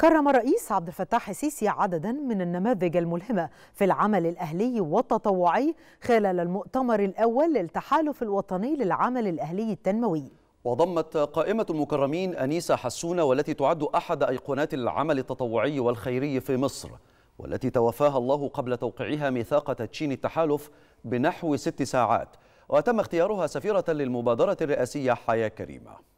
كرم الرئيس عبد الفتاح السيسي عددا من النماذج الملهمة في العمل الأهلي والتطوعي خلال المؤتمر الأول للتحالف الوطني للعمل الأهلي التنموي وضمت قائمة المكرمين أنيسة حسونة والتي تعد أحد أيقونات العمل التطوعي والخيري في مصر والتي توفاها الله قبل توقيعها ميثاق تدشين التحالف بنحو ست ساعات وتم اختيارها سفيرة للمبادرة الرئاسية حياة كريمة